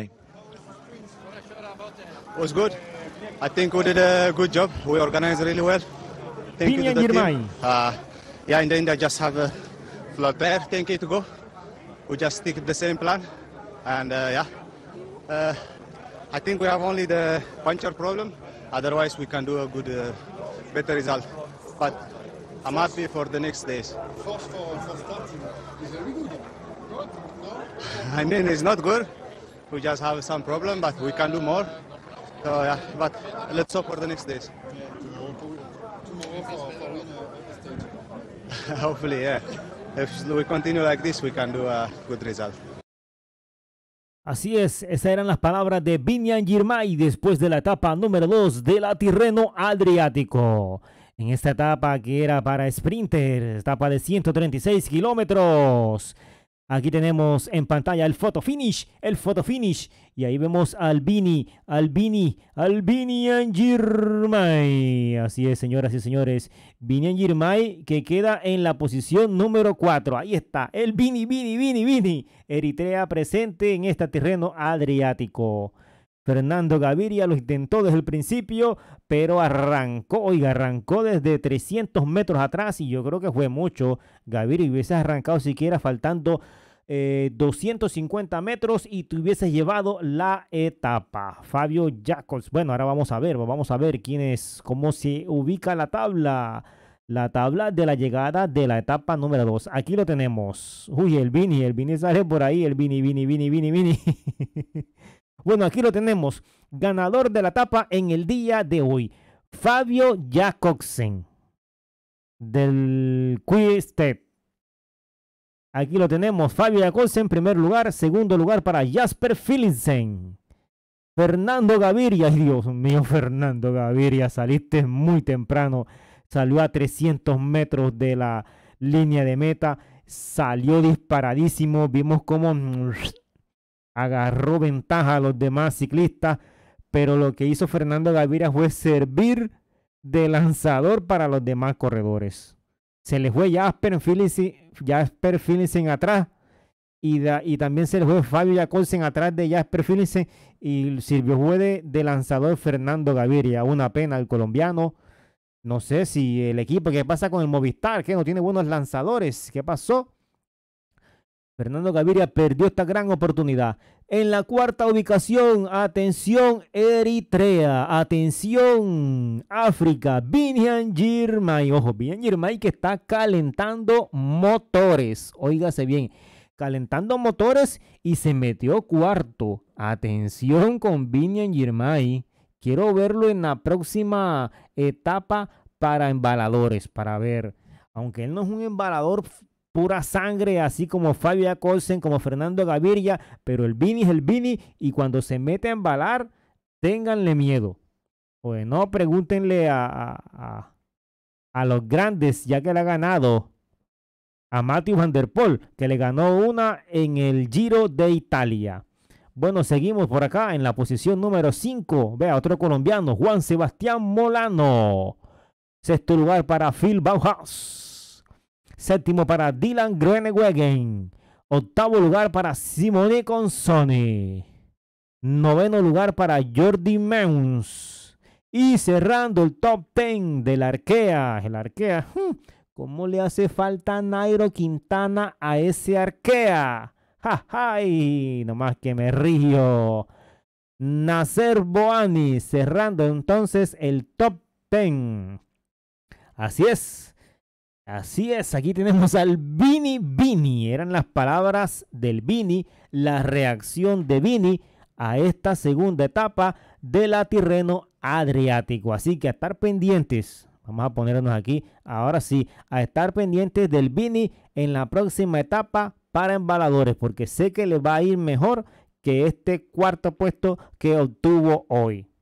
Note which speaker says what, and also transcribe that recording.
Speaker 1: It was good. I think we did a good job. We organized really well. Thank Pina you to the team. Uh, yeah, I just have a flat player. Thank you to go. We just stick the same plan. And uh, yeah, uh, I think we have only the puncher problem. Otherwise, we can do a good, uh, better result. But I'm happy for the next days.
Speaker 2: for starting is good.
Speaker 1: No. I mean, it's not good. we just have some problem, but we can do more. So yeah, but let's hope for the next days. Hopefully, yeah. If we continue like this, we can do a good result. Así
Speaker 2: es, esas eran las palabras de Vinian Girmay después de la etapa número 2 del Tirreno Adriático. En esta etapa que era para sprinter, etapa de 136 kilómetros. Aquí tenemos en pantalla el photo finish, el photo finish. Y ahí vemos a Albini, Albini, Albini and Girmay. Así es, señoras y señores. Vini Angirmay que queda en la posición número 4. Ahí está, el Vini, Vini, Vini, Vini. Eritrea presente en este terreno adriático. Fernando Gaviria lo intentó desde el principio, pero arrancó, oiga, arrancó desde 300 metros atrás y yo creo que fue mucho. Gaviria hubiese arrancado siquiera faltando 250 eh, metros y te hubieses llevado la etapa. Fabio Jacobs, bueno, ahora vamos a ver, vamos a ver quién es, cómo se ubica la tabla. La tabla de la llegada de la etapa número 2. Aquí lo tenemos. Uy, el Vini, el Vini sale por ahí, el Vini, Vini, Vini, Vini, Vini. Bueno, aquí lo tenemos. Ganador de la etapa en el día de hoy. Fabio Jacobsen. Del Quistep. Aquí lo tenemos. Fabio Jacobsen en primer lugar. Segundo lugar para Jasper Philipsen. Fernando Gaviria. Dios mío, Fernando Gaviria. Saliste muy temprano. Salió a 300 metros de la línea de meta. Salió disparadísimo. Vimos cómo agarró ventaja a los demás ciclistas, pero lo que hizo Fernando Gaviria fue servir de lanzador para los demás corredores. Se le fue Jasper Philipsen, atrás y, también se le fue Fabio Jacobsen atrás de Jasper Philipsen y sirvió de, lanzador Fernando Gaviria. Una pena el colombiano. No sé si el equipo, ¿qué pasa con el Movistar? Que no tiene buenos lanzadores. ¿Qué pasó? Fernando Gaviria perdió esta gran oportunidad. En la cuarta ubicación, atención Eritrea, atención África, Binian Girmay. Ojo, Binian Girmay que está calentando motores. Óigase bien, calentando motores y se metió cuarto. Atención con Binian Girmay. Quiero verlo en la próxima etapa para embaladores, para ver. Aunque él no es un embalador pura sangre, así como Fabio Colsen, como Fernando Gaviria, pero el Vini es el Vini y cuando se mete a embalar, ténganle miedo. bueno, pues no, pregúntenle a, a, a, los grandes, ya que le ha ganado a Matthew Van Der Poel, que le ganó una en el Giro de Italia. Bueno, seguimos por acá en la posición número 5. Vea, otro colombiano, Juan Sebastián Molano. Sexto lugar para Phil Bauhaus. Séptimo para Dylan Groenewegen. Octavo lugar para Simone Consoni. Noveno lugar para Jordi Meuns. Y cerrando el top ten del Arkea. El Arkea. Hmm, ¿Cómo le hace falta Nairo Quintana a ese Arkea? ¡Ja, no más que me río. Nacer Boani cerrando entonces el top ten. Así es. Así es, aquí tenemos al Vini Vini. Eran las palabras del Vini, la reacción de Vini a esta segunda etapa de la Tirreno Adriático. Así que a estar pendientes. Vamos a ponernos aquí, ahora sí, a estar pendientes del Vini en la próxima etapa para embaladores, porque sé que le va a ir mejor que este cuarto puesto que obtuvo hoy.